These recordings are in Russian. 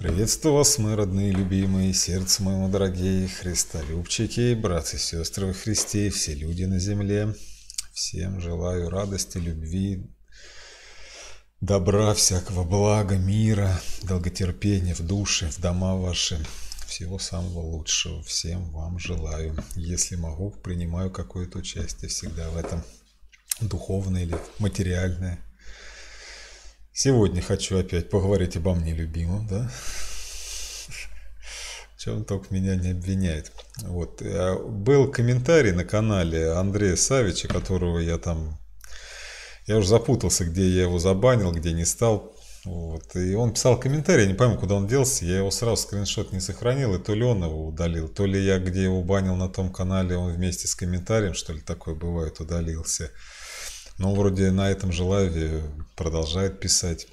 Приветствую вас, мои родные, любимые, сердце моему дорогие, христолюбчики, братцы и сестры во Христе, все люди на земле. Всем желаю радости, любви, добра, всякого блага, мира, долготерпения в душе, в дома ваши. Всего самого лучшего всем вам желаю. Если могу, принимаю какое-то участие всегда в этом, духовное или материальное – Сегодня хочу опять поговорить обо мне любимом, да? Чем только меня не обвиняет. Вот. А был комментарий на канале Андрея Савича, которого я там... Я уже запутался, где я его забанил, где не стал. Вот. И он писал комментарий, я не помню, куда он делся. Я его сразу скриншот не сохранил, и то ли он его удалил, то ли я где его банил на том канале, он вместе с комментарием, что ли, такое бывает, удалился но вроде на этом же лайве продолжает писать.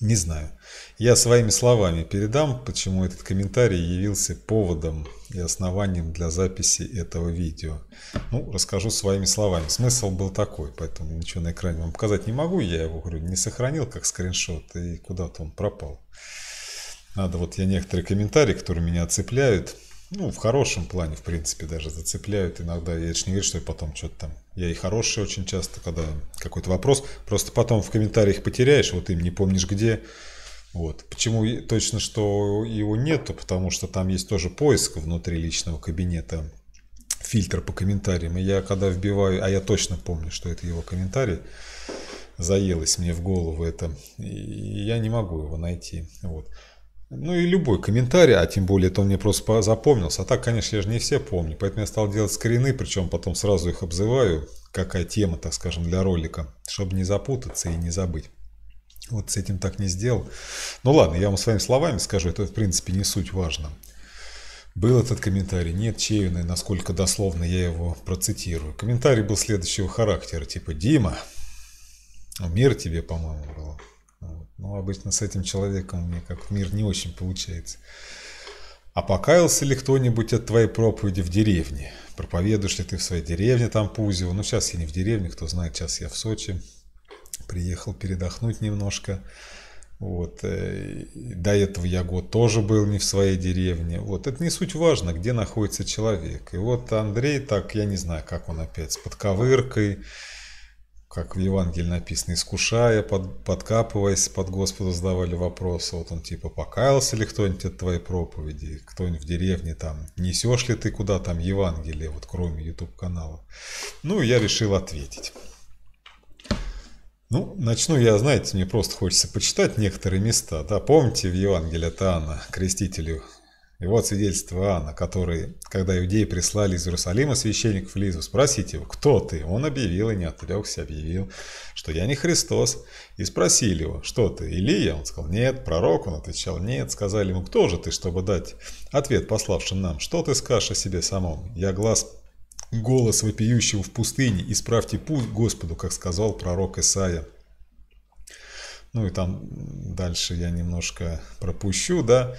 Не знаю. Я своими словами передам, почему этот комментарий явился поводом и основанием для записи этого видео. Ну, расскажу своими словами. Смысл был такой, поэтому ничего на экране вам показать не могу. Я его, говорю, не сохранил как скриншот, и куда-то он пропал. Надо вот я некоторые комментарии, которые меня цепляют, ну, в хорошем плане, в принципе, даже зацепляют иногда. Я лишь не верю, что я потом что-то там... Я и хороший очень часто, когда какой-то вопрос. Просто потом в комментариях потеряешь, вот им не помнишь где. Вот. Почему точно, что его нету? Потому что там есть тоже поиск внутри личного кабинета, фильтр по комментариям. И я когда вбиваю, а я точно помню, что это его комментарий, заелось мне в голову это, и я не могу его найти. Вот. Ну и любой комментарий, а тем более это он мне просто запомнился. А так, конечно, я же не все помню, поэтому я стал делать скрины, причем потом сразу их обзываю, какая тема, так скажем, для ролика, чтобы не запутаться и не забыть. Вот с этим так не сделал. Ну ладно, я вам своими словами скажу, это в принципе не суть важно. Был этот комментарий, нет Чевина, насколько дословно я его процитирую. Комментарий был следующего характера, типа «Дима, мир тебе, по-моему, было». Ну обычно с этим человеком мне как мир не очень получается. А покаялся ли кто-нибудь от твоей проповеди в деревне? Проповедуешь ли ты в своей деревне там Пузево? Ну, сейчас я не в деревне, кто знает, сейчас я в Сочи. Приехал передохнуть немножко. Вот. Э, до этого я год тоже был не в своей деревне. Вот. Это не суть важно, где находится человек. И вот Андрей так, я не знаю, как он опять, с подковыркой, как в Евангелии написано, искушая, под, подкапываясь под Господа, задавали вопросы. Вот он типа, покаялся ли кто-нибудь от твоей проповеди, кто-нибудь в деревне там, несешь ли ты куда там Евангелие, вот кроме YouTube-канала. Ну, я решил ответить. Ну, начну я, знаете, мне просто хочется почитать некоторые места. Да, помните в Евангелии от крестителю и вот свидетельство Иоанна, который, когда иудеи прислали из Иерусалима священников Лизу, спросите его, кто ты? Он объявил и не отрекся, объявил, что я не Христос. И спросили его, что ты, Илия? Он сказал, нет. Пророк? Он отвечал, нет. Сказали ему, кто же ты, чтобы дать ответ пославшим нам? Что ты скажешь о себе самом? Я глаз голос вопиющего в пустыне, исправьте путь Господу, как сказал пророк Исаия. Ну и там дальше я немножко пропущу, да.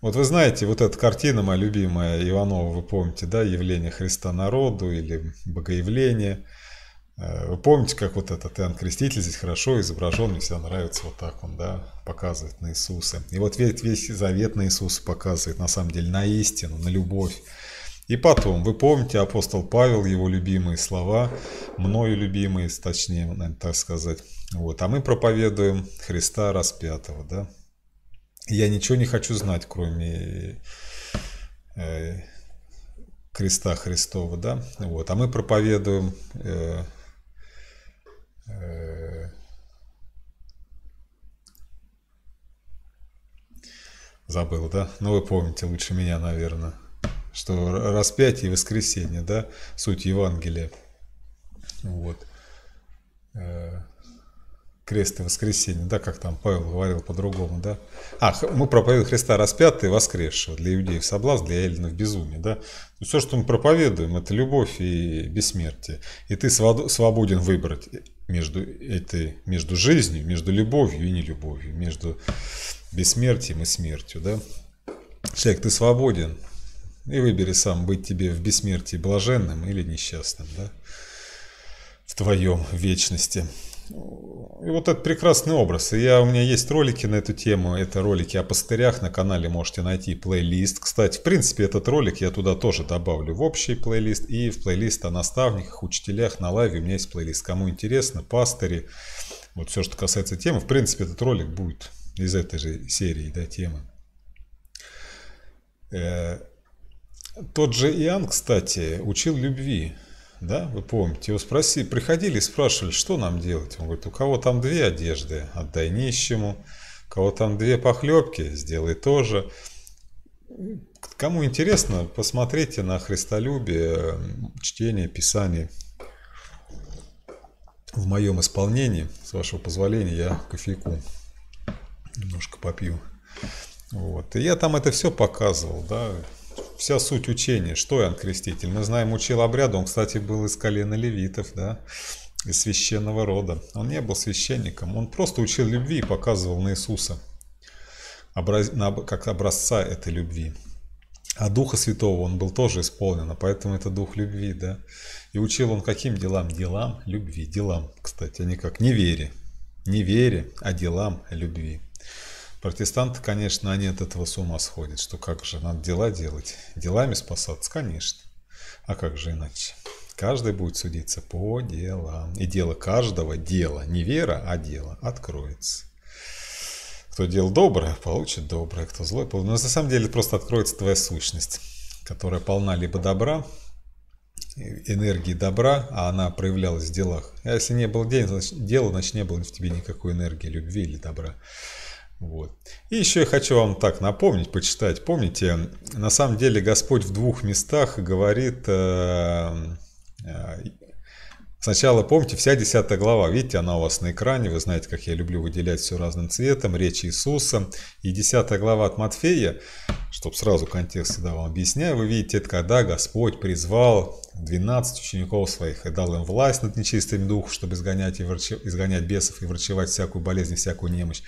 Вот вы знаете, вот эта картина моя любимая Иванова, вы помните, да, «Явление Христа народу» или «Богоявление». Э, вы помните, как вот этот Иоанн Креститель здесь хорошо изображен, мне всегда нравится вот так он, да, показывает на Иисуса. И вот весь, весь завет на Иисуса показывает, на самом деле, на истину, на любовь. И потом, вы помните апостол Павел, его любимые слова, мною любимые, точнее, наверное, так сказать. Вот, а мы проповедуем Христа распятого, да, я ничего не хочу знать, кроме э, креста Христова, да, вот, а мы проповедуем э, э, забыл, да, но ну, вы помните лучше меня, наверное, что распятие и воскресение, да, суть Евангелия, вот, э, крест и воскресение, да, как там Павел говорил по-другому, да. А, мы проповедуем Христа распятого и воскресшего, для иудеев соблазн, для эллинов безумие, да. Ну, Все, что мы проповедуем, это любовь и бессмертие. И ты свободен выбрать между, этой, между жизнью, между любовью и нелюбовью, между бессмертием и смертью, да. Человек, ты свободен, и выбери сам, быть тебе в бессмертии блаженным или несчастным, да, в твоем вечности. И вот этот прекрасный образ. И я, у меня есть ролики на эту тему. Это ролики о пастырях на канале. Можете найти плейлист. Кстати, в принципе, этот ролик я туда тоже добавлю в общий плейлист. И в плейлист о наставниках, учителях на лайве. У меня есть плейлист. Кому интересно, пастыри. Вот все, что касается темы. В принципе, этот ролик будет из этой же серии да, темы. Э -э тот же Иоанн, кстати, учил любви да, вы помните, его спросили, приходили и спрашивали, что нам делать. Он говорит, у кого там две одежды, отдай нищему, у кого там две похлебки, сделай тоже. Кому интересно, посмотрите на христолюбие, чтение, писание. В моем исполнении, с вашего позволения, я кофейку немножко попью. Вот. И я там это все показывал, да, вся суть учения. Что Иоанн Креститель? Мы знаем, учил обряд. Он, кстати, был из колена левитов, да, из священного рода. Он не был священником. Он просто учил любви и показывал на Иисуса как образца этой любви. А Духа Святого он был тоже исполнен, а поэтому это Дух любви, да. И учил он каким делам? Делам любви, делам, кстати, а не как невере. Не вере, а делам любви. Протестанты, конечно, они от этого с ума сходят, что как же, надо дела делать. Делами спасаться, конечно. А как же иначе? Каждый будет судиться по делам. И дело каждого, дело, не вера, а дело, откроется. Кто делал доброе, получит доброе, кто злой, получит. Но на самом деле просто откроется твоя сущность, которая полна либо добра, э, энергии добра, а она проявлялась в делах. А если не было дела, значит, не значит, не было в тебе никакой энергии любви или добра. Вот. И еще я хочу вам так напомнить, почитать. Помните, на самом деле Господь в двух местах говорит... Э, э, сначала помните, вся 10 глава, видите, она у вас на экране, вы знаете, как я люблю выделять все разным цветом, речь Иисуса. И 10 глава от Матфея, чтобы сразу контекст всегда вам объясняю, вы видите, это когда Господь призвал 12 учеников своих и дал им власть над нечистыми духом, чтобы изгонять, и врачи, изгонять бесов и врачевать всякую болезнь, всякую немощь.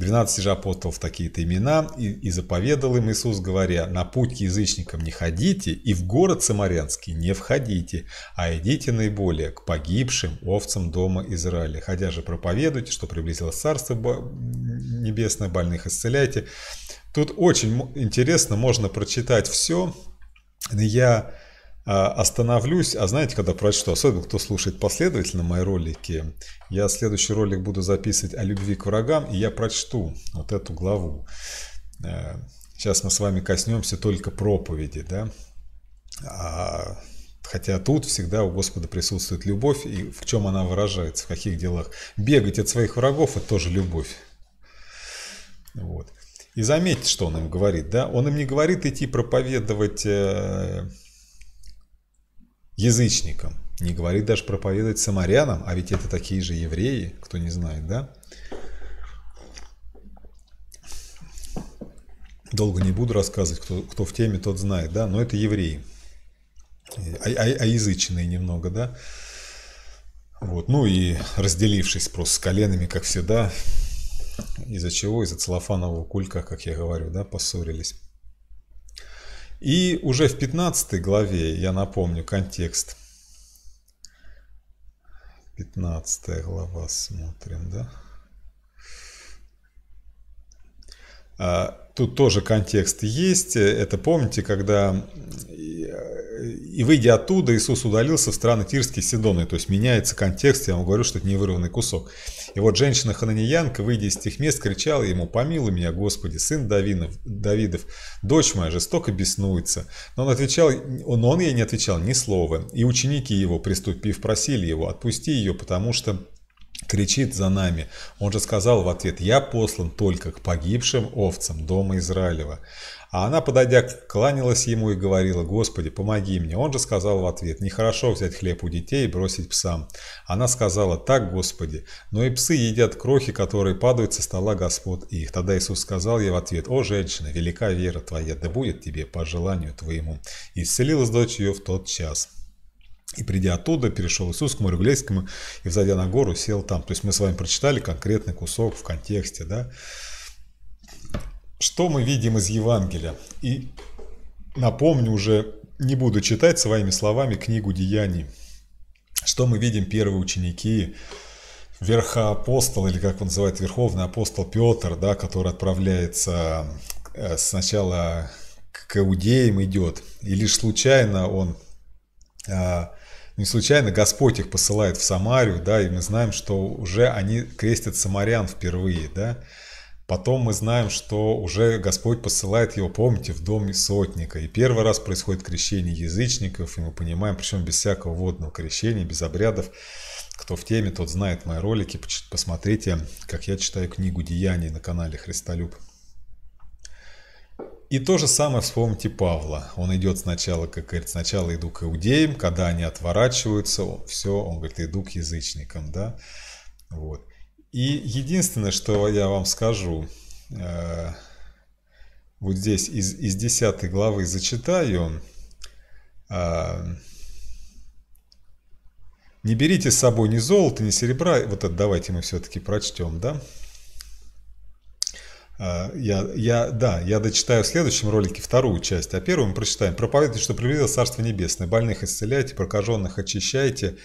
12 же апостолов такие-то имена, и, и заповедал им Иисус, говоря, «На путь к язычникам не ходите, и в город Самарянский не входите, а идите наиболее к погибшим овцам дома Израиля. Ходя же проповедуйте, что приблизилось Царство Небесное, больных исцеляйте». Тут очень интересно, можно прочитать все. Я а, остановлюсь. А знаете, когда прочту, особенно кто слушает последовательно мои ролики, я следующий ролик буду записывать о любви к врагам, и я прочту вот эту главу. Э, сейчас мы с вами коснемся только проповеди, да? А, хотя тут всегда у Господа присутствует любовь, и в чем она выражается, в каких делах. Бегать от своих врагов – это тоже любовь. Вот. И заметьте, что он им говорит, да? Он им не говорит идти проповедовать э, язычникам. Не говорит даже проповедовать самарянам, а ведь это такие же евреи, кто не знает, да? Долго не буду рассказывать, кто, кто в теме, тот знает, да, но это евреи. А, а, а язычные немного, да. Вот, ну и разделившись просто с коленами, как всегда, из-за чего? Из-за целлофанового кулька, как я говорю, да, поссорились. И уже в 15 главе, я напомню контекст, 15 глава, смотрим, да? А, Тут тоже контекст есть. Это помните, когда и э, выйдя оттуда, Иисус удалился в страны Тирские и Сидоны. То есть меняется контекст, я вам говорю, что это не вырванный кусок. И вот женщина Хананиянка, выйдя из тех мест, кричала ему, помилуй меня, Господи, сын Давинов, Давидов, дочь моя жестоко беснуется. Но он, отвечал, он, он ей не отвечал ни слова. И ученики его, приступив, просили его, отпусти ее, потому что кричит за нами. Он же сказал в ответ, я послан только к погибшим овцам дома Израилева. А она, подойдя, кланялась ему и говорила, «Господи, помоги мне». Он же сказал в ответ, «Нехорошо взять хлеб у детей и бросить псам». Она сказала, «Так, Господи, но и псы едят крохи, которые падают со стола Господ их». Тогда Иисус сказал ей в ответ, «О, женщина, велика вера твоя, да будет тебе по желанию твоему». И исцелилась дочь ее в тот час. И придя оттуда, перешел Иисус к морю Глейскому и, взойдя на гору, сел там. То есть мы с вами прочитали конкретный кусок в контексте. Да? Что мы видим из Евангелия? И напомню уже, не буду читать своими словами книгу «Деяний». Что мы видим первые ученики, верхоапостол, или как он называет, верховный апостол Петр, да, который отправляется э, сначала к иудеям идет, и лишь случайно он а, не случайно Господь их посылает в Самарию, да, и мы знаем, что уже они крестят самарян впервые, да. Потом мы знаем, что уже Господь посылает его, помните, в дом сотника. И первый раз происходит крещение язычников, и мы понимаем, причем без всякого водного крещения, без обрядов. Кто в теме, тот знает мои ролики. Посмотрите, как я читаю книгу «Деяний» на канале «Христолюб». И то же самое вспомните Павла. Он идет сначала, как говорит, сначала иду к иудеям, когда они отворачиваются, все, он говорит, иду к язычникам, да. Вот. И единственное, что я вам скажу, э, вот здесь из, из 10 главы зачитаю, э, не берите с собой ни золота, ни серебра, вот это давайте мы все-таки прочтем, да. А, я, я, да, я дочитаю в следующем ролике вторую часть, а первую мы прочитаем. Проповедуйте, что приблизилось Царство Небесное. Больных исцеляйте, прокаженных очищайте,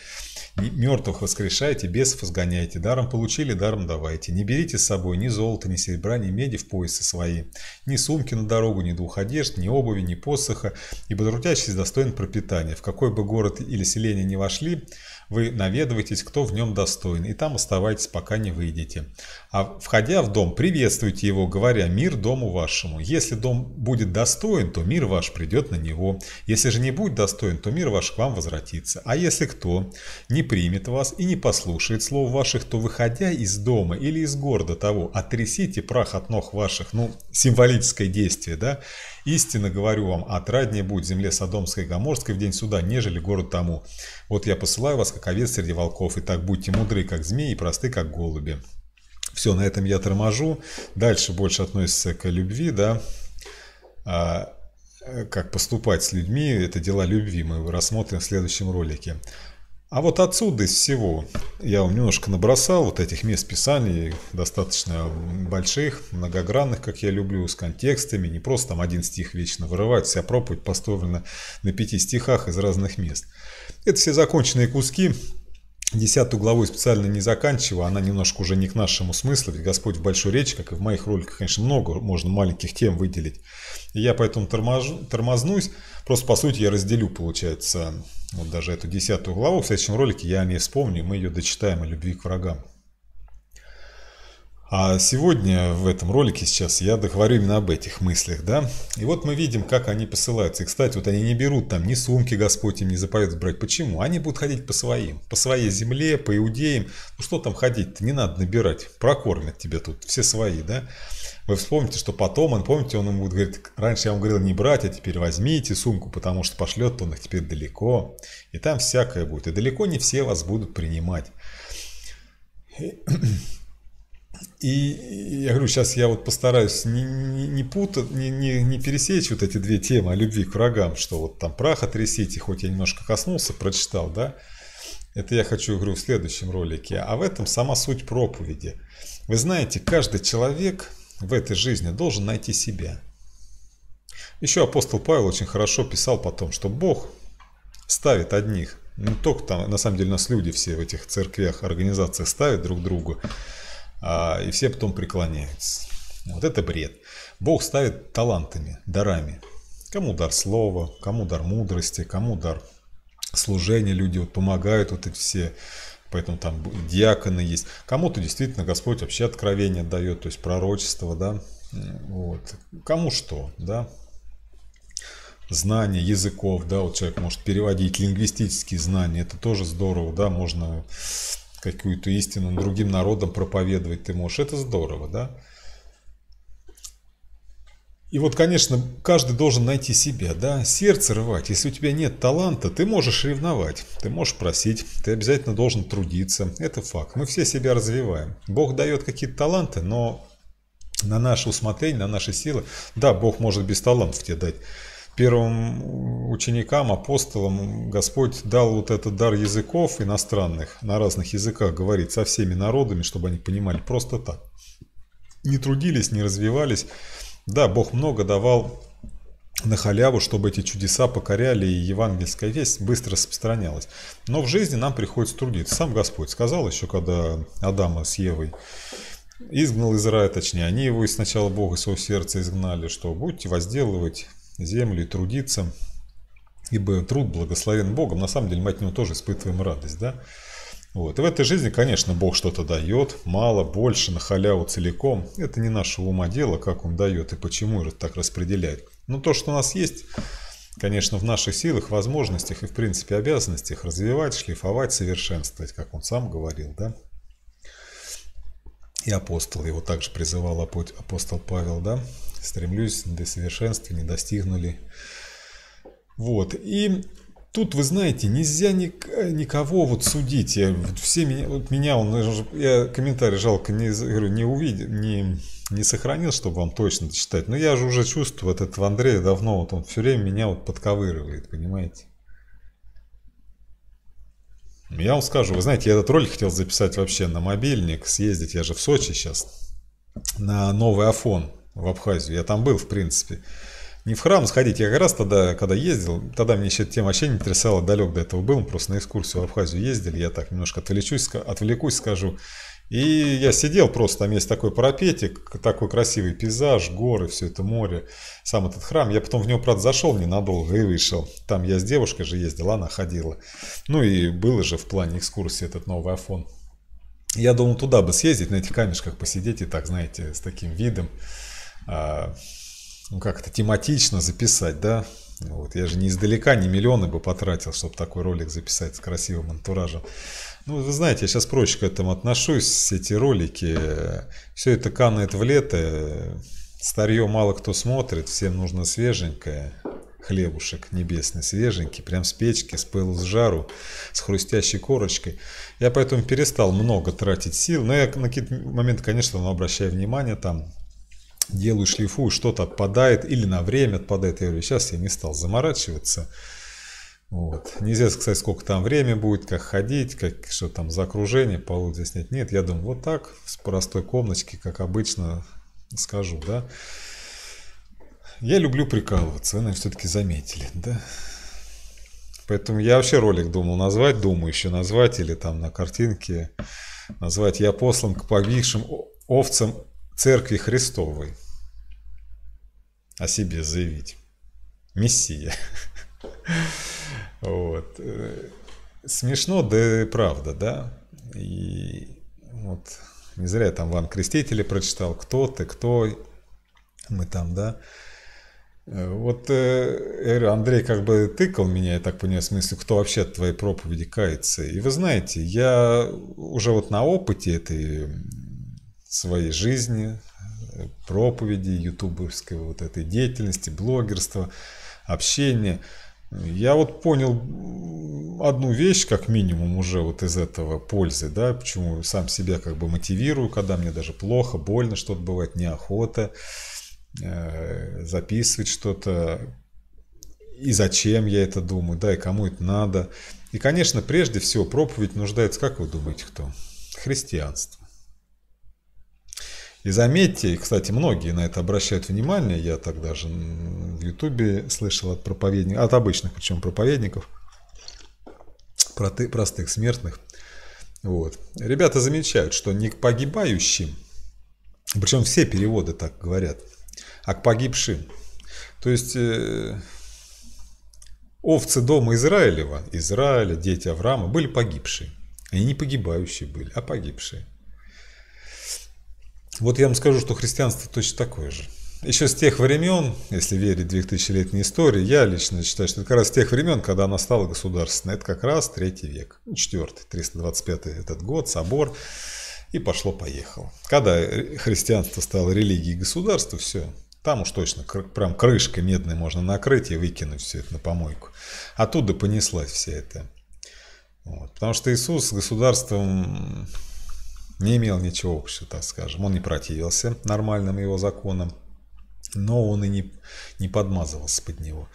мертвых воскрешайте, бесов изгоняйте. Даром получили, даром давайте. Не берите с собой ни золота, ни серебра, ни меди в поясы свои, ни сумки на дорогу, ни двух одежд, ни обуви, ни посоха, ибо трудящийся достоин пропитания. В какой бы город или селение не вошли, вы наведываетесь, кто в нем достоин, и там оставайтесь, пока не выйдете. А входя в дом, приветствуйте его, говоря «Мир дому вашему». Если дом будет достоин, то мир ваш придет на него. Если же не будет достоин, то мир ваш к вам возвратится. А если кто не примет вас и не послушает слов ваших, то выходя из дома или из города того, отрясите прах от ног ваших, ну, символическое действие, да, Истинно говорю вам, отраднее будет земле Содомской и Гоморской в день суда, нежели город тому. Вот я посылаю вас, как овец среди волков, и так будьте мудры, как змеи, и просты, как голуби». Все, на этом я торможу. Дальше больше относится к любви, да. А, э, как поступать с людьми, это дела любви, мы рассмотрим в следующем ролике. А вот отсюда из всего, я вам немножко набросал вот этих мест писаний, достаточно больших, многогранных, как я люблю, с контекстами, не просто там один стих вечно вырывать, вся проповедь поставлена на пяти стихах из разных мест. Это все законченные куски, Десятую главу специально не заканчиваю, она немножко уже не к нашему смыслу, ведь Господь в большой речи, как и в моих роликах, конечно, много можно маленьких тем выделить. И я поэтому торможу, тормознусь, просто по сути я разделю, получается, вот даже эту десятую главу, в следующем ролике я о ней вспомню, и мы ее дочитаем о любви к врагам. А сегодня в этом ролике сейчас я договорю именно об этих мыслях, да. И вот мы видим, как они посылаются. И, кстати, вот они не берут там ни сумки Господь им не заповедует брать. Почему? Они будут ходить по своим, по своей земле, по иудеям. Ну что там ходить-то, не надо набирать, прокормят тебя тут, все свои, да. Вы вспомните, что потом он, помните, он ему будет говорить, раньше я вам говорил не брать, а теперь возьмите сумку, потому что пошлет он их теперь далеко. И там всякое будет. И далеко не все вас будут принимать. И я говорю, сейчас я вот постараюсь не, не, не путать, не, не, не пересечь вот эти две темы о любви к врагам, что вот там прах трясите, хоть я немножко коснулся, прочитал, да, это я хочу, говорю, в следующем ролике, а в этом сама суть проповеди. Вы знаете, каждый человек в этой жизни должен найти себя. Еще апостол Павел очень хорошо писал потом, что Бог ставит одних, не ну, только там, на самом деле нас люди все в этих церквях, организациях ставят друг другу, а, и все потом преклоняются. Вот это бред. Бог ставит талантами, дарами. Кому дар слова, кому дар мудрости, кому дар служения. Люди вот помогают, вот эти все поэтому там диаконы есть. Кому-то действительно Господь вообще откровение дает, то есть пророчество, да, вот. Кому что, да, знания языков, да, вот человек может переводить лингвистические знания, это тоже здорово, да, можно какую-то истину другим народам проповедовать ты можешь. Это здорово, да? И вот, конечно, каждый должен найти себя, да, сердце рвать. Если у тебя нет таланта, ты можешь ревновать, ты можешь просить, ты обязательно должен трудиться. Это факт. Мы все себя развиваем. Бог дает какие-то таланты, но на наше усмотрение, на наши силы. Да, Бог может без талантов тебе дать первым ученикам, апостолам Господь дал вот этот дар языков иностранных, на разных языках говорить со всеми народами, чтобы они понимали просто так. Не трудились, не развивались. Да, Бог много давал на халяву, чтобы эти чудеса покоряли и евангельская весть быстро распространялась. Но в жизни нам приходится трудиться. Сам Господь сказал еще, когда Адама с Евой изгнал из рая, точнее, они его сначала Бога из своего сердца изгнали, что будете возделывать землю и трудиться, ибо труд благословен Богом. На самом деле мы от него тоже испытываем радость, да? Вот. И в этой жизни, конечно, Бог что-то дает, мало, больше, на халяву целиком. Это не наше ума дело, как Он дает и почему же так распределяет. Но то, что у нас есть, конечно, в наших силах, возможностях и, в принципе, обязанностях развивать, шлифовать, совершенствовать, как Он сам говорил, да? И апостол его также призывал апостол Павел, да? стремлюсь до совершенства, не достигнули. Вот. И Тут, вы знаете, нельзя никого вот судить. Я, вот все меня, вот меня он, я комментарий жалко не, говорю, не увидел, не, не сохранил, чтобы вам точно читать. Но я же уже чувствую вот этого Андрея давно, вот он все время меня вот подковыривает, понимаете? Ну, я вам скажу, вы знаете, я этот ролик хотел записать вообще на мобильник, съездить, я же в Сочи сейчас, на новый Афон в Абхазию. Я там был, в принципе. Не в храм сходить. Я как раз тогда, когда ездил, тогда мне еще тема вообще не интересовала, далек до этого был. Мы просто на экскурсию в Абхазию ездили. Я так немножко отвлечусь, отвлекусь, скажу. И я сидел просто, там есть такой парапетик, такой красивый пейзаж, горы, все это море, сам этот храм. Я потом в него, правда, зашел ненадолго и вышел. Там я с девушкой же ездила, она ходила. Ну и было же в плане экскурсии этот новый Афон. Я думал, туда бы съездить, на этих камешках посидеть и так, знаете, с таким видом. А, ну, как это тематично записать, да? Вот, я же не издалека, не миллионы бы потратил, чтобы такой ролик записать с красивым антуражем. Ну, вы знаете, я сейчас проще к этому отношусь, все эти ролики. Все это канает в лето, старье мало кто смотрит, всем нужно свеженькое. Хлебушек небесный, свеженький, прям с печки, с пылу, с жару, с хрустящей корочкой. Я поэтому перестал много тратить сил, но я на какие-то моменты, конечно, ну, обращаю внимание там, делаю, шлифую, что-то отпадает или на время отпадает. Я говорю, сейчас я не стал заморачиваться. Вот. Неизвестно, кстати, сколько там время будет, как ходить, как, что там за окружение, полудня здесь Нет, Нет, я думаю, вот так, с простой комночки, как обычно, скажу, да. Я люблю прикалываться, вы, наверное, все-таки заметили, да. Поэтому я вообще ролик думал назвать, думаю еще назвать, или там на картинке назвать «Я послан к погибшим овцам Церкви Христовой о себе заявить. Мессия. Вот. Смешно, да и правда, да? И вот не зря я там Ван Крестители прочитал, кто ты, кто мы там, да? Вот э, Андрей как бы тыкал меня, я так понимаю, в смысле, кто вообще от твоей проповеди кается. И вы знаете, я уже вот на опыте этой своей жизни, проповеди, ютубовской вот этой деятельности, блогерства, общения. Я вот понял одну вещь, как минимум, уже вот из этого пользы, да, почему сам себя как бы мотивирую, когда мне даже плохо, больно что-то бывает, неохота э, записывать что-то, и зачем я это думаю, да, и кому это надо. И, конечно, прежде всего проповедь нуждается, как вы думаете, кто? Христианство. И заметьте, кстати, многие на это обращают внимание, я так даже в Ютубе слышал от проповедников, от обычных причем проповедников, простых смертных. Вот. Ребята замечают, что не к погибающим, причем все переводы так говорят, а к погибшим. То есть э, овцы дома Израилева, Израиля, дети Авраама были погибшие. Они не погибающие были, а погибшие. Вот я вам скажу, что христианство точно такое же. Еще с тех времен, если верить 2000-летней истории, я лично считаю, что это как раз с тех времен, когда она стала государственной. Это как раз третий век, четвертый, 325 этот год, собор. И пошло-поехало. Когда христианство стало религией государства, все, там уж точно прям крышкой медной можно накрыть и выкинуть все это на помойку. Оттуда понеслась вся эта. Вот. Потому что Иисус с государством не имел ничего общего, так скажем. Он не противился нормальным его законам, но он и не, не подмазывался под него.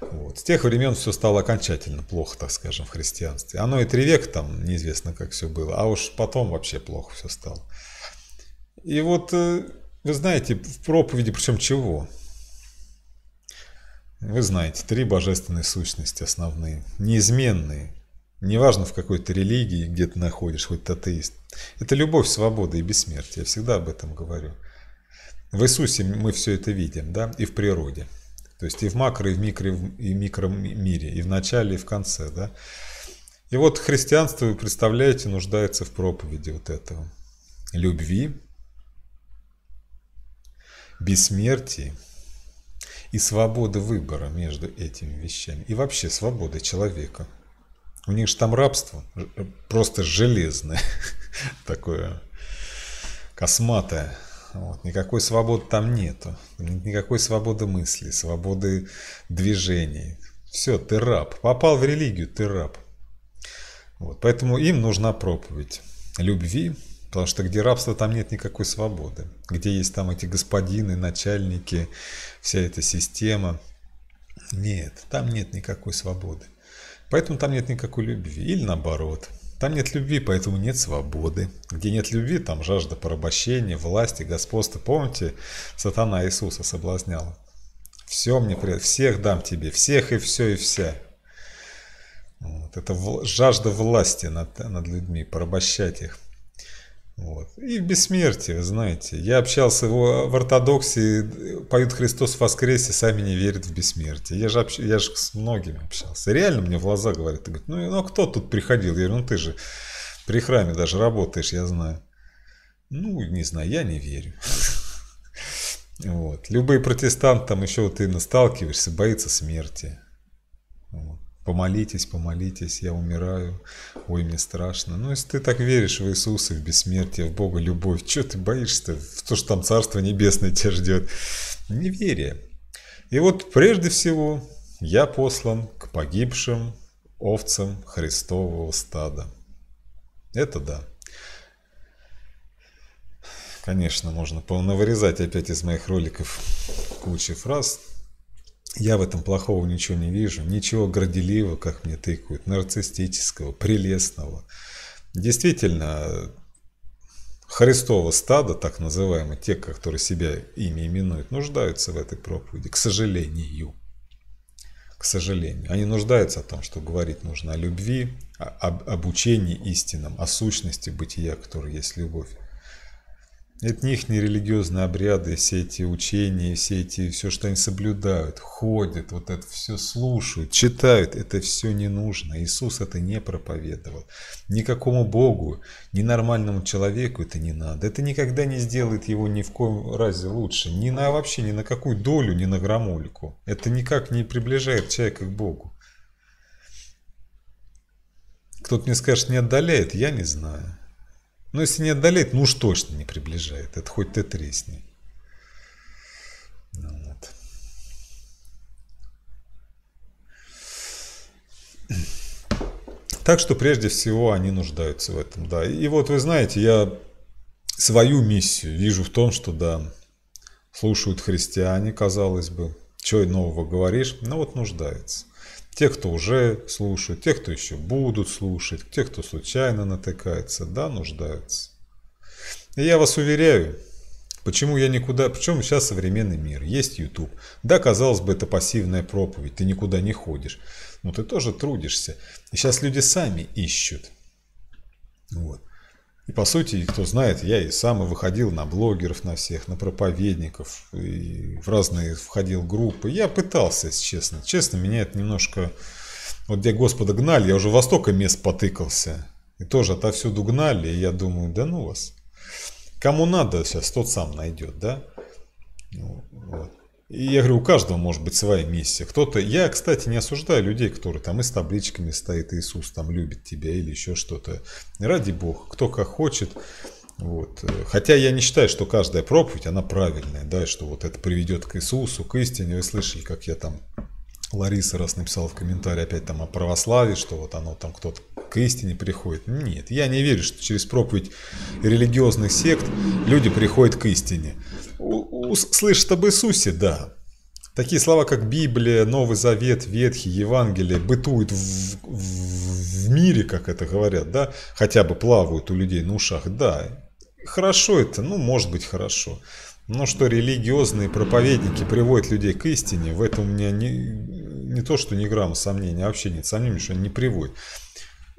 Вот. С тех времен все стало окончательно плохо, так скажем, в христианстве. Оно и три века там неизвестно, как все было, а уж потом вообще плохо все стало. И вот, э, вы знаете, в проповеди причем чего? Вы знаете, три божественные сущности основные, неизменные, Неважно, в какой ты религии, где ты находишь, хоть ты атеист. Это любовь, свобода и бессмертие. Я всегда об этом говорю. В Иисусе мы все это видим, да, и в природе. То есть и в макро, и в микро, и в микромире, и в начале, и в конце, да. И вот христианство, вы представляете, нуждается в проповеди вот этого. Любви, бессмертии и свободы выбора между этими вещами. И вообще свободы человека – у них же там рабство э, просто железное, такое косматое. Вот. Никакой свободы там нету. Никакой свободы мысли, свободы движений. Все, ты раб. Попал в религию, ты раб. Вот. Поэтому им нужна проповедь любви, потому что где рабство, там нет никакой свободы. Где есть там эти господины, начальники, вся эта система. Нет, там нет никакой свободы. Поэтому там нет никакой любви. Или наоборот. Там нет любви, поэтому нет свободы. Где нет любви, там жажда порабощения, власти, господства. Помните, сатана Иисуса соблазняла? Все мне пред... всех дам тебе, всех и все и вся. Вот, это жажда власти над, над людьми, порабощать их. Вот. И в бессмертии, вы знаете. Я общался его в ортодоксии, поют «Христос воскресе», сами не верят в бессмертие. Я же, общ... я же с многими общался. реально мне в глаза говорят, ты говорит, ну, ну а кто тут приходил? Я говорю, ну ты же при храме даже работаешь, я знаю. Ну, не знаю, я не верю. Вот. Любые протестанты там еще вот именно сталкиваешься, боится смерти. Помолитесь, помолитесь, я умираю, ой, мне страшно. Ну, если ты так веришь в Иисуса, в бессмертие, в Бога, любовь, что ты боишься в то, что там Царство Небесное тебя ждет? Неверие. И вот прежде всего я послан к погибшим овцам Христового стада. Это да. Конечно, можно повновырезать опять из моих роликов кучу фраз, я в этом плохого ничего не вижу, ничего горделивого, как мне тыкают, нарциссического, прелестного. Действительно, Христово стадо, так называемые, те, которые себя ими именуют, нуждаются в этой проповеди, к сожалению. К сожалению. Они нуждаются в том, что говорить нужно о любви, об обучении истинам, о сущности бытия, которое есть любовь. Это не их не религиозные обряды, все эти учения, все эти, все, что они соблюдают, ходят, вот это все слушают, читают, это все не нужно. Иисус это не проповедовал. Никакому Богу, ни нормальному человеку это не надо. Это никогда не сделает его ни в коем разе лучше, ни на вообще, ни на какую долю, ни на грамулику. Это никак не приближает человека к Богу. Кто-то мне скажет, не отдаляет, я не знаю. Но ну, если не отдаляет, ну уж точно не приближает. Это хоть ты тресни. Ну вот. Так что прежде всего они нуждаются в этом, да. И вот вы знаете, я свою миссию вижу в том, что да, слушают христиане, казалось бы, чего нового говоришь, но ну вот нуждается те, кто уже слушают, те, кто еще будут слушать, те, кто случайно натыкается, да, нуждаются. И я вас уверяю, почему я никуда, причем сейчас современный мир, есть YouTube. Да, казалось бы, это пассивная проповедь, ты никуда не ходишь, но ты тоже трудишься. И сейчас люди сами ищут. Вот. И по сути, кто знает, я и сам и выходил на блогеров, на всех, на проповедников, и в разные входил группы. Я пытался, если честно. Честно, меня это немножко... Вот где Господа гнали, я уже во столько мест потыкался. И тоже отовсюду гнали, и я думаю, да ну вас. Кому надо сейчас, тот сам найдет, да? Ну, вот. И я говорю, у каждого может быть своя миссия. Кто-то, я, кстати, не осуждаю людей, которые там и с табличками стоит, Иисус там любит тебя или еще что-то. Ради Бога, кто как хочет. Вот. Хотя я не считаю, что каждая проповедь, она правильная, да, и что вот это приведет к Иисусу, к истине. Вы слышали, как я там Лариса раз написала в комментарии опять там о православии, что вот оно там кто-то к истине приходит. Нет, я не верю, что через проповедь религиозных сект люди приходят к истине. Слышат об Иисусе, да. Такие слова, как Библия, Новый Завет, Ветхий, Евангелие, бытуют в, в, в мире, как это говорят, да, хотя бы плавают у людей на ушах, да. Хорошо это, ну, может быть, хорошо. Но что религиозные проповедники приводят людей к истине, в этом у меня не, не то, что ни грамма сомнений, а вообще нет сомнений, что они не приводят.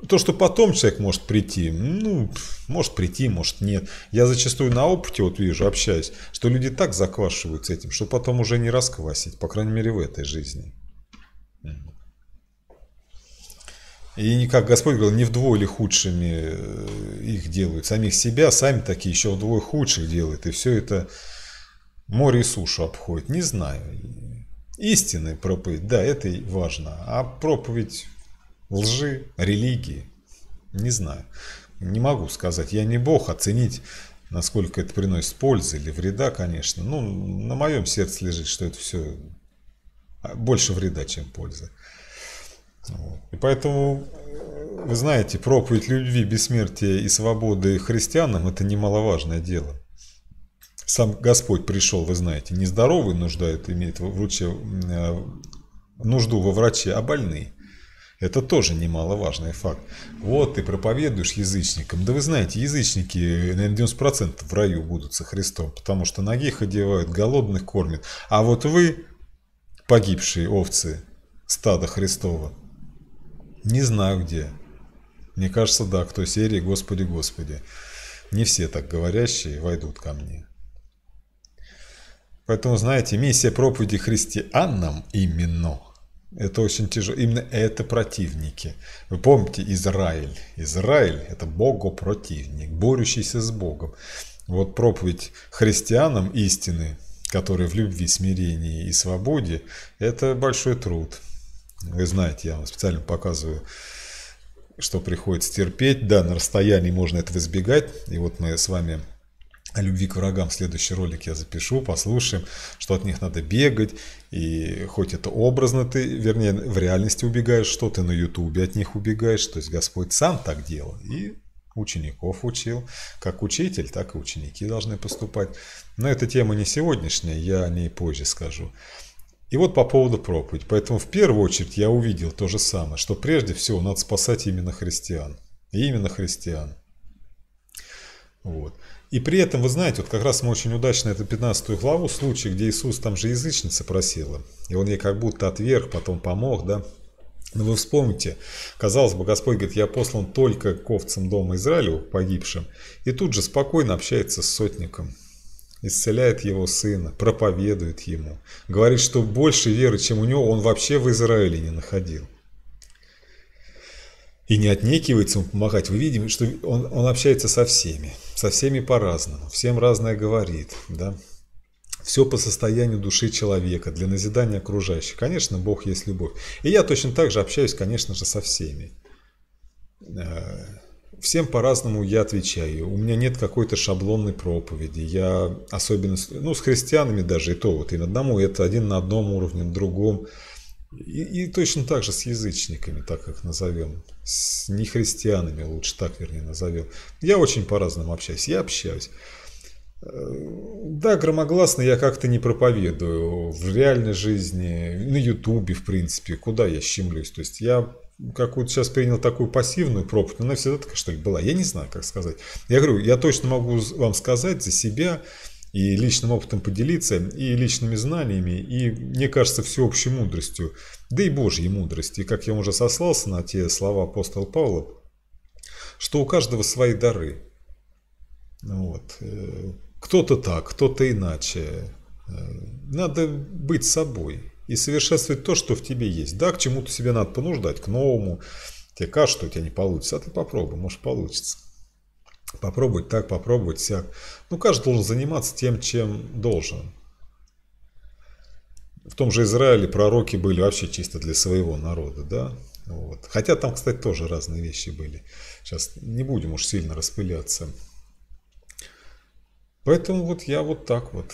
То, что потом человек может прийти, ну, может прийти, может нет. Я зачастую на опыте вот вижу, общаюсь, что люди так заквашивают с этим, что потом уже не расквасить, по крайней мере, в этой жизни. И никак Господь говорил, не вдвое ли худшими э, их делают, самих себя, сами такие еще вдвое худших делают. И все это море и сушу обходит, не знаю. Истины проповедь, да, это и важно. А проповедь лжи, религии, не знаю. Не могу сказать, я не бог, оценить, насколько это приносит пользы или вреда, конечно. Ну, на моем сердце лежит, что это все больше вреда, чем пользы. Вот. И поэтому, э, вы знаете, проповедь любви, бессмертия и свободы христианам – это немаловажное дело сам Господь пришел, вы знаете, не здоровый нуждает, имеет в руче, э, нужду во враче, а больные. Это тоже немаловажный факт. Вот ты проповедуешь язычникам. Да вы знаете, язычники э, на 90% в раю будут со Христом, потому что ноги их одевают, голодных кормят. А вот вы, погибшие овцы стада Христова, не знаю где. Мне кажется, да, кто той серии «Господи, Господи». Не все так говорящие войдут ко мне. Поэтому, знаете, миссия проповеди христианам именно это очень тяжело. Именно это противники. Вы помните Израиль? Израиль – это богопротивник, борющийся с Богом. Вот проповедь христианам истины, которые в любви, смирении и свободе – это большой труд. Вы знаете, я вам специально показываю, что приходится терпеть. Да, на расстоянии можно это избегать. И вот мы с вами о любви к врагам следующий ролик я запишу, послушаем, что от них надо бегать, и хоть это образно ты, вернее, в реальности убегаешь, что ты на ютубе от них убегаешь, то есть Господь сам так делал, и учеников учил, как учитель, так и ученики должны поступать. Но эта тема не сегодняшняя, я о ней позже скажу. И вот по поводу проповедь, Поэтому в первую очередь я увидел то же самое, что прежде всего надо спасать именно христиан. И именно христиан. Вот. И при этом, вы знаете, вот как раз мы очень удачно эту 15 главу, случай, где Иисус там же язычница просила, и он ей как будто отверг, потом помог, да. Но вы вспомните, казалось бы, Господь говорит, я послан только к овцам дома Израилю, погибшим, и тут же спокойно общается с сотником, исцеляет его сына, проповедует ему, говорит, что больше веры, чем у него, он вообще в Израиле не находил и не отнекивается ему помогать. Вы видим, что он, он общается со всеми. Со всеми по-разному, всем разное говорит, да. Все по состоянию души человека, для назидания окружающих. Конечно, Бог есть любовь. И я точно так же общаюсь, конечно же, со всеми. Э, всем по-разному я отвечаю. У меня нет какой-то шаблонной проповеди. Я особенно, ну, с христианами даже и то вот. И на одному это один на одном уровне, на другом. И, и точно так же с язычниками, так как назовем с нехристианами, лучше так, вернее, назовем. Я очень по-разному общаюсь, я общаюсь. Э, да, громогласно я как-то не проповедую в реальной жизни, на ютубе, в принципе, куда я щемлюсь. То есть я какую-то сейчас принял такую пассивную проповедь, но она всегда такая, что ли, была. Я не знаю, как сказать. Я говорю, я точно могу вам сказать за себя, и личным опытом поделиться, и личными знаниями, и, мне кажется, всеобщей мудростью, да и Божьей мудростью. И как я уже сослался на те слова апостола Павла, что у каждого свои дары. Вот. Э, кто-то так, кто-то иначе. Э, надо быть собой и совершенствовать то, что в тебе есть. Да, к чему-то себе надо понуждать, к новому. Тебе кажется, что у тебя не получится, а ты попробуй, может получится попробовать так, попробовать всяк. Ну, каждый должен заниматься тем, чем должен. В том же Израиле пророки были вообще чисто для своего народа, да? Вот. Хотя там, кстати, тоже разные вещи были. Сейчас не будем уж сильно распыляться. Поэтому вот я вот так вот.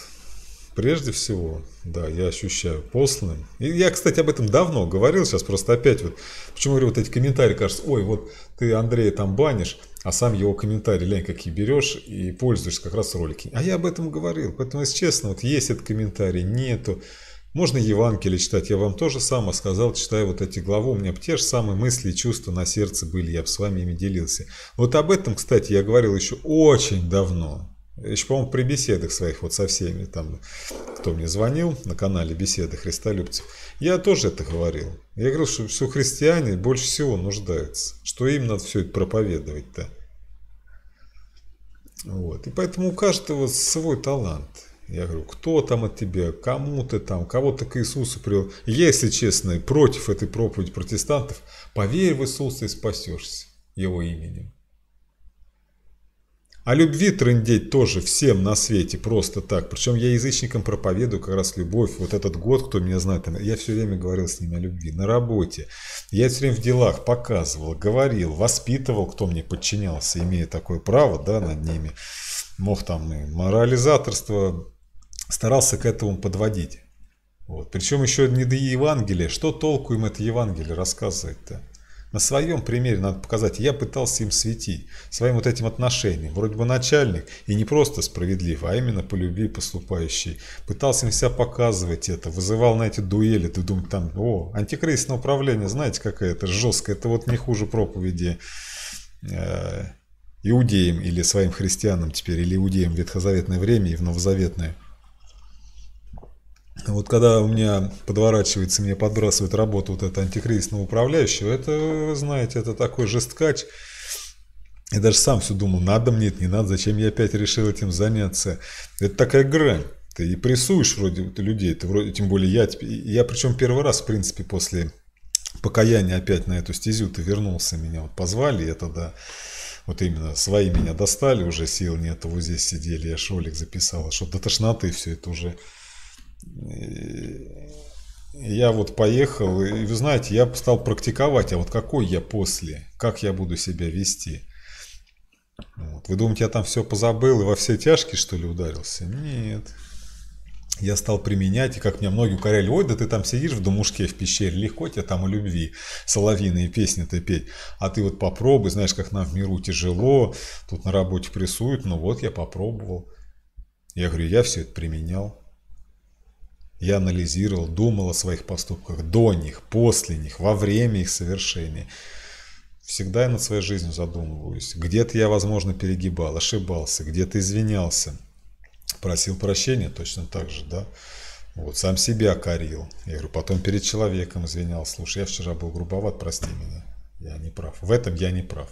Прежде всего, да, я ощущаю посланным. И я, кстати, об этом давно говорил, сейчас просто опять вот... Почему говорю, вот эти комментарии, кажется, ой, вот ты Андрея там банишь, а сам его комментарии, лень, какие берешь и пользуешься как раз ролики. А я об этом говорил, поэтому, если честно, вот есть этот комментарий, нету. Можно Евангелие читать, я вам тоже сам сказал, читая вот эти главу. у меня те же самые мысли и чувства на сердце были, я бы с вами ими делился. Вот об этом, кстати, я говорил еще очень давно, еще, по-моему, при беседах своих вот со всеми, там, кто мне звонил на канале «Беседы христолюбцев», я тоже это говорил. Я говорил, что, что христиане больше всего нуждаются, что им надо все это проповедовать-то. Вот. И поэтому у каждого свой талант. Я говорю, кто там от тебя, кому ты там, кого ты к Иисусу привел. если честно, против этой проповеди протестантов, поверь в Иисуса и спасешься его именем. О любви трындеть тоже всем на свете просто так. Причем я язычникам проповедую как раз любовь. Вот этот год, кто меня знает, я все время говорил с ними о любви. На работе. Я все время в делах показывал, говорил, воспитывал, кто мне подчинялся, имея такое право да, над ними. Мог там и морализаторство. Старался к этому подводить. Вот. Причем еще не до Евангелия. Что толку им это Евангелие рассказывать-то? На своем примере надо показать, я пытался им светить, своим вот этим отношением. Вроде бы начальник, и не просто справедлив, а именно по любви поступающий. Пытался им себя показывать это, вызывал на эти дуэли, ты думаешь там, о, антикризисное управление, знаете, какая это жесткая, это вот не хуже проповеди э, иудеям или своим христианам теперь, или иудеям в ветхозаветное время и в новозаветное. Вот когда у меня подворачивается, мне подбрасывает работу вот это антикризисного управляющего, это, вы знаете, это такой жесткач. Я даже сам все думал, надо мне это, не надо, зачем я опять решил этим заняться. Это такая грань. Ты и прессуешь вроде вот, людей, ты вроде, тем более я, я причем первый раз, в принципе, после покаяния опять на эту стезю ты вернулся, меня вот позвали, я тогда вот именно свои меня достали, уже сил нету, вот здесь сидели, я шолик записал, а что до тошноты все это уже Э, я вот поехал, и вы знаете, я стал практиковать, а вот какой я после, как я буду себя вести. Вот. Вы думаете, я там все позабыл и во все тяжкие, что ли, ударился? Нет. Я стал применять, и как мне многие укоряли, ой, да ты там сидишь в думушке в пещере, легко тебе там о любви соловьиные песни-то петь, а ты вот попробуй, знаешь, как нам в миру тяжело, тут на работе прессуют, ну вот я попробовал. Я говорю, я все это применял. Я анализировал, думал о своих поступках до них, после них, во время их совершения. Всегда я над своей жизнью задумываюсь. Где-то я, возможно, перегибал, ошибался, где-то извинялся. Просил прощения точно так же, да? Вот, сам себя корил. Я говорю, потом перед человеком извинялся. Слушай, я вчера был грубоват, прости меня. Я не прав. В этом я не прав.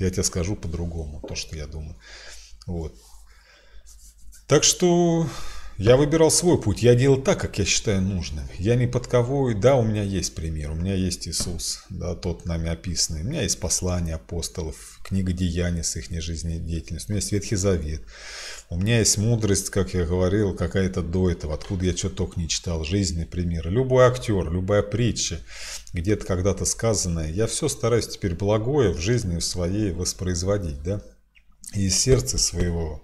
Я тебе скажу по-другому то, что я думаю. Вот. Так что я выбирал свой путь, я делал так, как я считаю нужным. Я не под кого, и да, у меня есть пример, у меня есть Иисус, да, тот нами описанный. У меня есть послание апостолов, книга Деяний с их жизнедеятельностью, у меня есть Ветхий Завет. У меня есть мудрость, как я говорил, какая-то до этого, откуда я что только не читал, жизненные примеры. Любой актер, любая притча, где-то когда-то сказанная, я все стараюсь теперь благое в жизни своей воспроизводить, да, и из сердца своего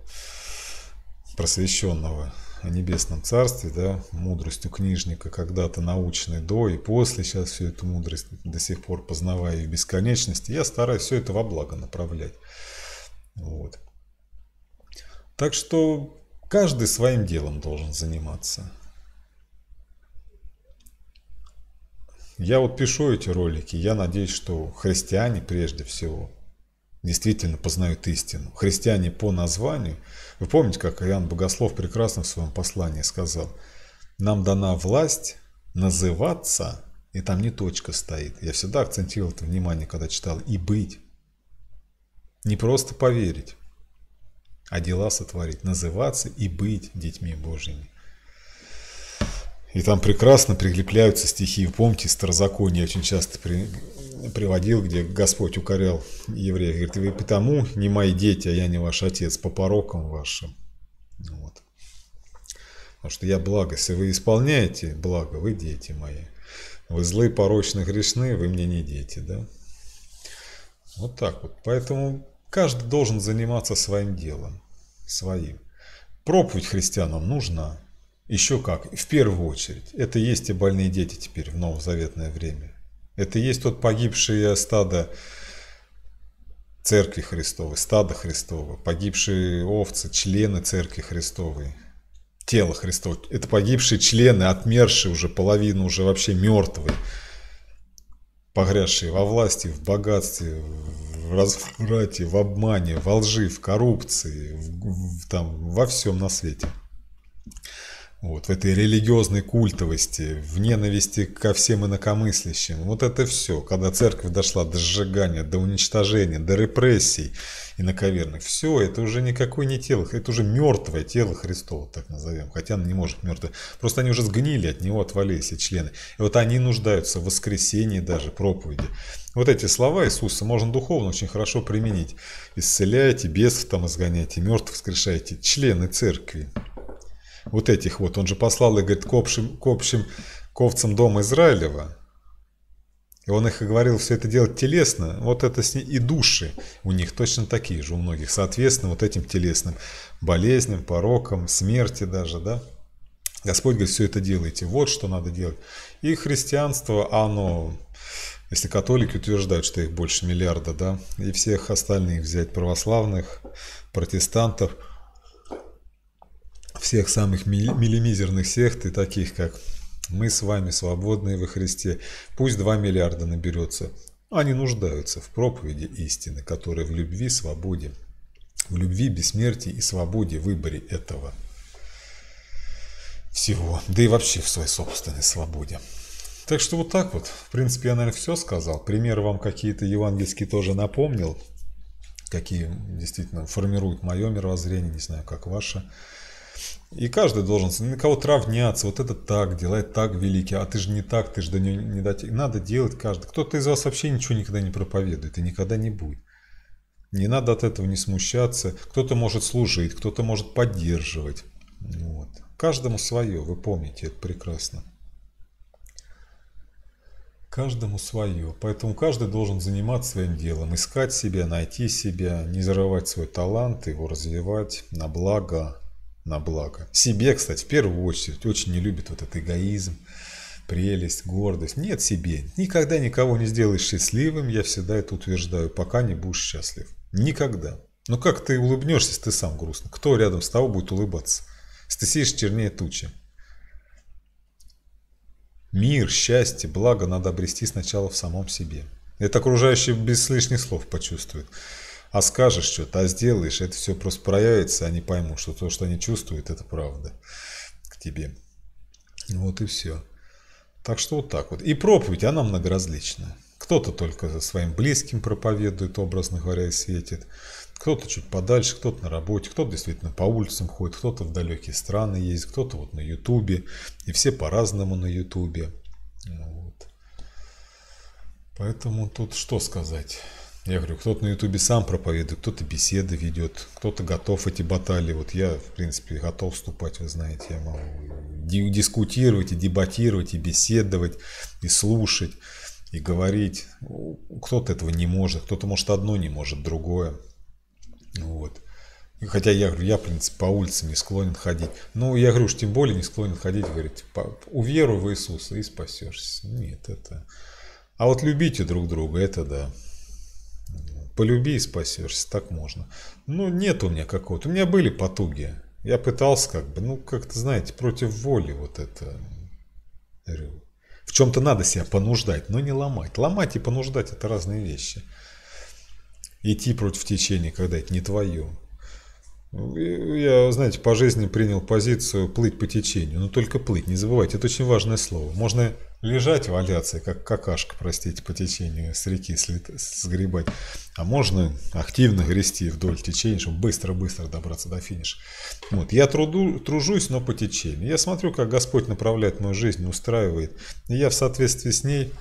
просвещенного о небесном царстве, да, мудростью книжника, когда-то научной до и после, сейчас всю эту мудрость до сих пор познавая и в бесконечности, я стараюсь все это во благо направлять. Вот. Так что каждый своим делом должен заниматься. Я вот пишу эти ролики, я надеюсь, что христиане прежде всего действительно познают истину. Христиане по названию – вы помните, как Иоанн Богослов прекрасно в своем послании сказал, «Нам дана власть называться, и там не точка стоит». Я всегда акцентировал это внимание, когда читал «и быть». Не просто поверить, а дела сотворить, называться и быть детьми Божьими. И там прекрасно прилепляются стихи. Помните, старозаконие очень часто при, приводил, где Господь укорял евреев. Говорит, вы потому не мои дети, а я не ваш отец, по порокам вашим. Вот. Потому что я благо, если вы исполняете благо, вы дети мои. Вы злые, порочные, грешны, вы мне не дети, да? Вот так вот. Поэтому каждый должен заниматься своим делом, своим. Проповедь христианам нужна. Еще как, в первую очередь. Это есть и больные дети теперь в новозаветное время. Это есть тот погибшие стадо Церкви Христовой, стадо Христово, погибшие овцы, члены Церкви Христовой, тело Христово. Это погибшие члены, отмершие уже, половину уже вообще мертвые, погрязшие во власти, в богатстве, в разврате, в обмане, во лжи, в коррупции, в, в, там, во всем на свете вот, в этой религиозной культовости, в ненависти ко всем инакомыслящим. Вот это все, когда церковь дошла до сжигания, до уничтожения, до репрессий инаковерных, все, это уже никакой не тело, это уже мертвое тело Христова, так назовем, хотя оно не может мертвое. Просто они уже сгнили, от него отвалились и члены. И вот они нуждаются в воскресении даже проповеди. Вот эти слова Иисуса можно духовно очень хорошо применить. «Исцеляйте, бесов там изгоняйте, мертвых воскрешайте». Члены церкви, вот этих вот. Он же послал и говорит, к общим, к общим к овцам дома Израилева. И он их и говорил, все это делать телесно. Вот это с ней и души у них точно такие же у многих. Соответственно, вот этим телесным болезням, порокам, смерти даже, да. Господь говорит, все это делайте, вот что надо делать. И христианство, оно, если католики утверждают, что их больше миллиарда, да, и всех остальных взять православных, протестантов – всех самых миллимизерных сект и таких, как мы с вами, свободные во Христе, пусть 2 миллиарда наберется. Они нуждаются в проповеди истины, которая в любви, свободе, в любви, бессмертии и свободе выборе этого всего, да и вообще в своей собственной свободе. Так что вот так вот. В принципе, я, наверное, все сказал. пример вам какие-то евангельские тоже напомнил, какие действительно формируют мое мировоззрение, не знаю, как ваше. И каждый должен на кого травняться, вот это так, делает так великий, а ты же не так, ты же до него не дать. И надо делать каждый. Кто-то из вас вообще ничего никогда не проповедует и никогда не будет. Не надо от этого не смущаться. Кто-то может служить, кто-то может поддерживать. Вот. Каждому свое, вы помните, это прекрасно. Каждому свое. Поэтому каждый должен заниматься своим делом, искать себя, найти себя, не зарывать свой талант, его развивать на благо на благо. Себе, кстати, в первую очередь, очень не любит вот этот эгоизм, прелесть, гордость. Нет себе. Никогда никого не сделаешь счастливым, я всегда это утверждаю, пока не будешь счастлив. Никогда. Но ну как ты улыбнешься, если ты сам грустно? Кто рядом с тобой будет улыбаться? Если ты сидишь чернее тучи. Мир, счастье, благо надо обрести сначала в самом себе. Это окружающие без лишних слов почувствуют. А скажешь что-то, а сделаешь, это все просто проявится, они поймут, что то, что они чувствуют, это правда к тебе. Вот и все. Так что вот так вот. И проповедь, она многоразличная. Кто-то только своим близким проповедует, образно говоря, и светит. Кто-то чуть подальше, кто-то на работе, кто-то действительно по улицам ходит, кто-то в далекие страны есть, кто-то вот на Ютубе. И все по-разному на Ютубе. Вот. Поэтому тут что сказать? Я говорю, кто-то на ютубе сам проповедует, кто-то беседы ведет, кто-то готов эти баталии. Вот я, в принципе, готов вступать, вы знаете, я могу дискутировать и дебатировать, и беседовать, и слушать, и говорить. Кто-то этого не может, кто-то, может, одно не может, другое. Вот. хотя я говорю, я, в принципе, по улице не склонен ходить. Ну, я говорю, уж тем более не склонен ходить, Говорить, уверуй в Иисуса и спасешься. Нет, это... А вот любите друг друга, это да. Полюби и спасешься, так можно. Ну, нет у меня какого-то. У меня были потуги. Я пытался как бы, ну, как-то, знаете, против воли вот это. В чем-то надо себя понуждать, но не ломать. Ломать и понуждать – это разные вещи. Идти против течения, когда это не твое. Ну, я, знаете, по жизни принял позицию плыть по течению. Но только плыть, не забывайте, это очень важное слово. Можно лежать, валяться, как какашка, простите, по течению с реки сгребать. А можно активно грести вдоль течения, чтобы быстро-быстро добраться до финиша. Вот. Я труду, тружусь, но по течению. Я смотрю, как Господь направляет мою жизнь, устраивает. И я в соответствии с ней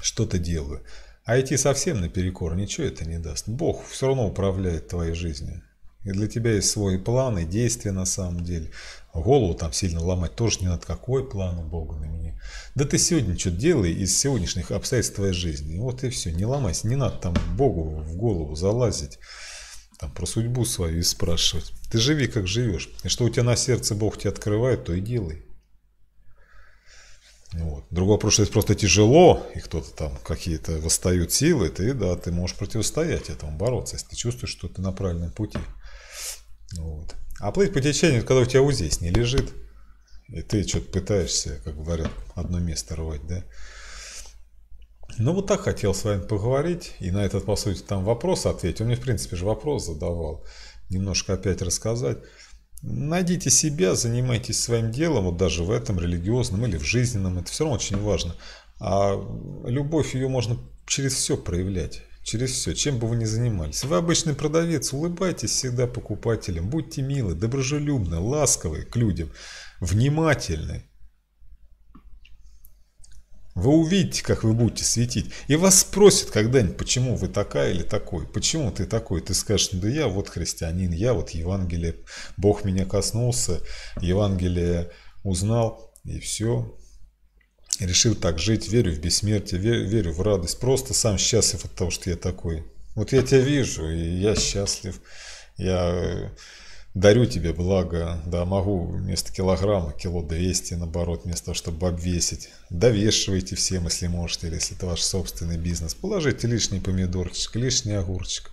что-то делаю. А идти совсем наперекор, ничего это не даст. Бог все равно управляет твоей жизнью. И для тебя есть свой план и действия на самом деле. Голову там сильно ломать тоже не над какой план у Бога на меня. Да ты сегодня что делай из сегодняшних обстоятельств твоей жизни. Вот и все, не ломайся, не надо там Богу в голову залазить, там про судьбу свою и спрашивать. Ты живи, как живешь. И что у тебя на сердце Бог тебе открывает, то и делай. Вот. Другой вопрос, что это просто тяжело, и кто-то там какие-то восстают силы, ты, да, ты можешь противостоять этому, бороться, если ты чувствуешь, что ты на правильном пути. Вот. А плыть по течению, когда у тебя здесь не лежит, и ты что-то пытаешься, как говорят, одно место рвать, да? Ну, вот так хотел с вами поговорить, и на этот, по сути, там вопрос ответить. Он мне, в принципе, же вопрос задавал. Немножко опять рассказать. Найдите себя, занимайтесь своим делом, вот даже в этом, религиозном или в жизненном, это все равно очень важно. А любовь ее можно через все проявлять через все, чем бы вы ни занимались. Вы обычный продавец, улыбайтесь всегда покупателям, будьте милы, доброжелюбны, ласковы к людям, внимательны. Вы увидите, как вы будете светить. И вас спросят когда-нибудь, почему вы такая или такой. Почему ты такой? Ты скажешь, да я вот христианин, я вот Евангелие, Бог меня коснулся, Евангелие узнал, и все решил так жить, верю в бессмертие, верю, верю в радость, просто сам счастлив от того, что я такой. Вот я тебя вижу, и я счастлив, я э, дарю тебе благо, да, могу вместо килограмма кило 200, наоборот, вместо того, чтобы обвесить. Довешивайте всем, если можете, или если это ваш собственный бизнес. Положите лишний помидорчик, лишний огурчик.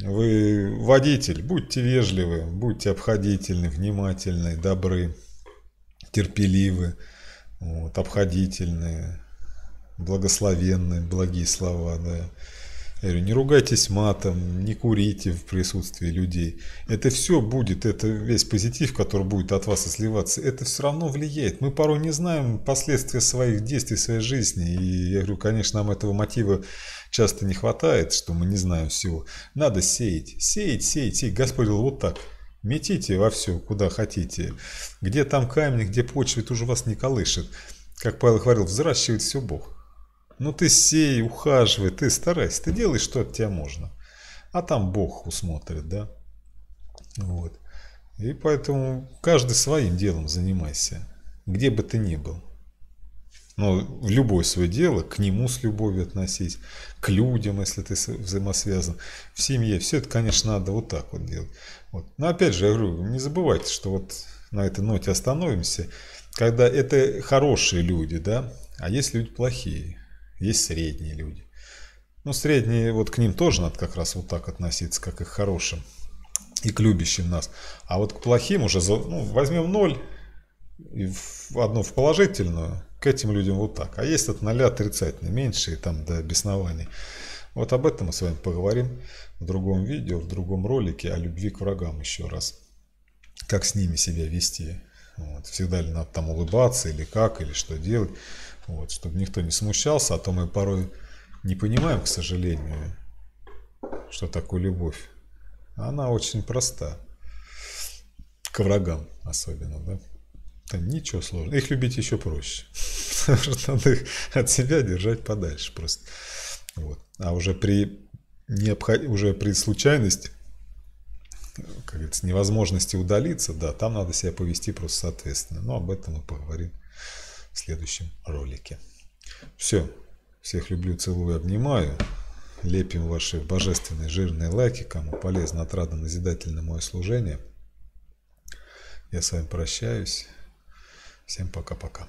Вы водитель, будьте вежливы, будьте обходительны, внимательны, добры, терпеливы вот, обходительные, благословенные, благие слова, да. Я говорю, не ругайтесь матом, не курите в присутствии людей. Это все будет, это весь позитив, который будет от вас изливаться, это все равно влияет. Мы порой не знаем последствия своих действий, своей жизни. И я говорю, конечно, нам этого мотива часто не хватает, что мы не знаем всего. Надо сеять, сеять, сеять, сеять. Господь говорил, вот так – Метите во все куда хотите. Где там камни, где почвит, уже вас не колышет. Как Павел говорил, взращивает все Бог. Ну ты сей, ухаживай, ты старайся, ты делай, что от тебя можно. А там Бог усмотрит, да? Вот. И поэтому каждый своим делом занимайся, где бы ты ни был но ну, в любое свое дело, к нему с любовью относись, к людям, если ты взаимосвязан, в семье. Все это, конечно, надо вот так вот делать. Вот. Но опять же, я говорю, не забывайте, что вот на этой ноте остановимся, когда это хорошие люди, да, а есть люди плохие, есть средние люди. Ну, средние, вот к ним тоже надо как раз вот так относиться, как и к хорошим и к любящим нас. А вот к плохим уже, ну, возьмем ноль, и в, одну в положительную к этим людям вот так. А есть от 0 отрицательный, меньше и там до беснований. Вот об этом мы с вами поговорим в другом видео, в другом ролике о любви к врагам еще раз. Как с ними себя вести. Вот. Всегда ли надо там улыбаться или как, или что делать. Вот. Чтобы никто не смущался, а то мы порой не понимаем, к сожалению, что такое любовь. Она очень проста. К врагам особенно, да. Да ничего сложного. Их любить еще проще. надо их от себя держать подальше просто. Вот. А уже при, необход... уже при случайности, как говорится, невозможности удалиться, да, там надо себя повести просто соответственно. Но об этом мы поговорим в следующем ролике. Все. Всех люблю, целую, обнимаю. Лепим ваши божественные жирные лайки, кому полезно, отрадно, назидательно мое служение. Я с вами прощаюсь. Всем пока-пока.